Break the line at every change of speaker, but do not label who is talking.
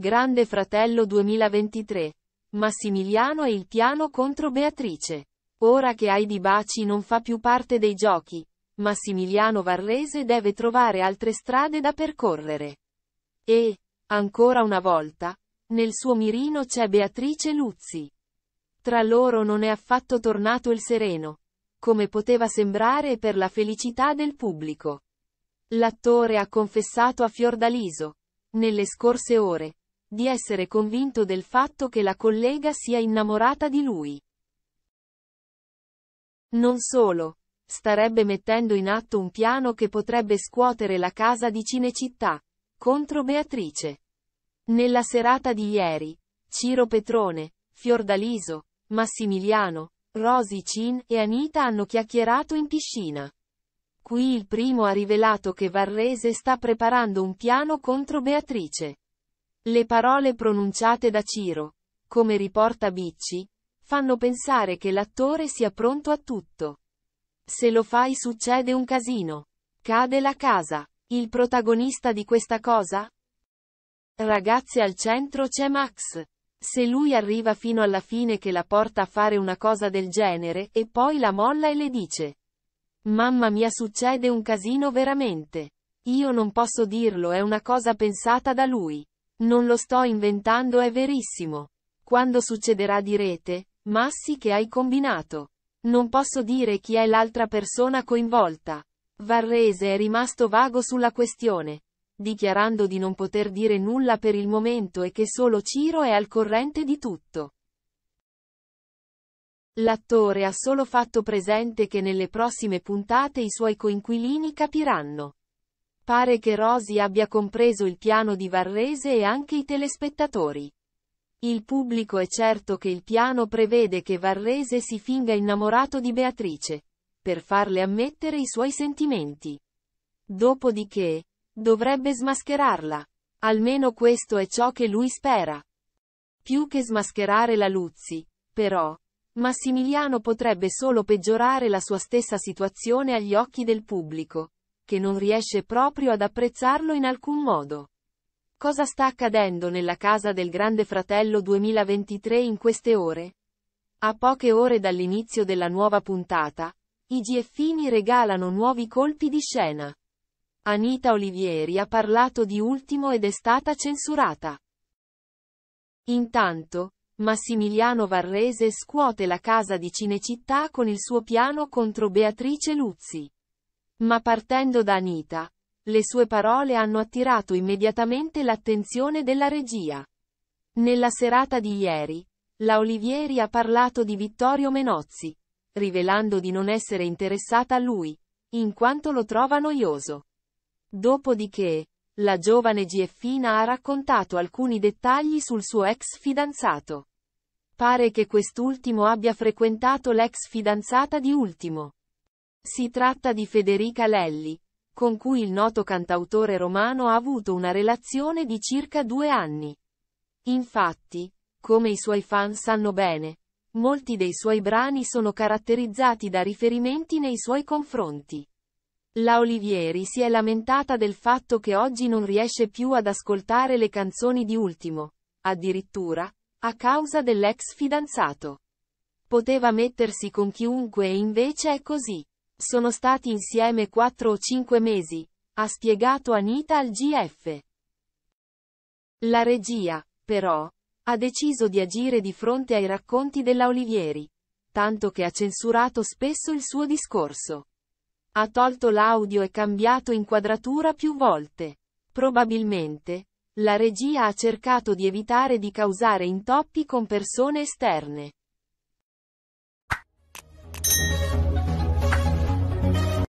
Grande Fratello 2023. Massimiliano e il piano contro Beatrice. Ora che Heidi Baci non fa più parte dei giochi, Massimiliano Varrese deve trovare altre strade da percorrere. E, ancora una volta, nel suo mirino c'è Beatrice Luzzi. Tra loro non è affatto tornato il sereno, come poteva sembrare per la felicità del pubblico. L'attore ha confessato a Fiordaliso, nelle scorse ore, di essere convinto del fatto che la collega sia innamorata di lui. Non solo. Starebbe mettendo in atto un piano che potrebbe scuotere la casa di Cinecittà. Contro Beatrice. Nella serata di ieri, Ciro Petrone, Fiordaliso, Massimiliano, Rosy Cin e Anita hanno chiacchierato in piscina. Qui il primo ha rivelato che Varrese sta preparando un piano contro Beatrice. Le parole pronunciate da Ciro, come riporta Bicci, fanno pensare che l'attore sia pronto a tutto. Se lo fai succede un casino. Cade la casa. Il protagonista di questa cosa? Ragazze al centro c'è Max. Se lui arriva fino alla fine che la porta a fare una cosa del genere e poi la molla e le dice. Mamma mia succede un casino veramente. Io non posso dirlo è una cosa pensata da lui. Non lo sto inventando è verissimo. Quando succederà direte, Massi che hai combinato. Non posso dire chi è l'altra persona coinvolta. Varrese è rimasto vago sulla questione, dichiarando di non poter dire nulla per il momento e che solo Ciro è al corrente di tutto. L'attore ha solo fatto presente che nelle prossime puntate i suoi coinquilini capiranno pare che Rosy abbia compreso il piano di Varrese e anche i telespettatori. Il pubblico è certo che il piano prevede che Varrese si finga innamorato di Beatrice, per farle ammettere i suoi sentimenti. Dopodiché, dovrebbe smascherarla. Almeno questo è ciò che lui spera. Più che smascherare la Luzzi, però, Massimiliano potrebbe solo peggiorare la sua stessa situazione agli occhi del pubblico, che non riesce proprio ad apprezzarlo in alcun modo. Cosa sta accadendo nella casa del Grande Fratello 2023 in queste ore? A poche ore dall'inizio della nuova puntata, i GFini regalano nuovi colpi di scena. Anita Olivieri ha parlato di ultimo ed è stata censurata. Intanto, Massimiliano Varrese scuote la casa di Cinecittà con il suo piano contro Beatrice Luzzi. Ma partendo da Anita, le sue parole hanno attirato immediatamente l'attenzione della regia. Nella serata di ieri, la Olivieri ha parlato di Vittorio Menozzi, rivelando di non essere interessata a lui, in quanto lo trova noioso. Dopodiché, la giovane GFina ha raccontato alcuni dettagli sul suo ex fidanzato. Pare che quest'ultimo abbia frequentato l'ex fidanzata di Ultimo. Si tratta di Federica Lelli, con cui il noto cantautore romano ha avuto una relazione di circa due anni. Infatti, come i suoi fan sanno bene, molti dei suoi brani sono caratterizzati da riferimenti nei suoi confronti. La Olivieri si è lamentata del fatto che oggi non riesce più ad ascoltare le canzoni di Ultimo, addirittura, a causa dell'ex fidanzato. Poteva mettersi con chiunque e invece è così. Sono stati insieme 4 o 5 mesi, ha spiegato Anita al GF. La regia, però, ha deciso di agire di fronte ai racconti della Olivieri, tanto che ha censurato spesso il suo discorso. Ha tolto l'audio e cambiato inquadratura più volte. Probabilmente, la regia ha cercato di evitare di causare intoppi con persone esterne.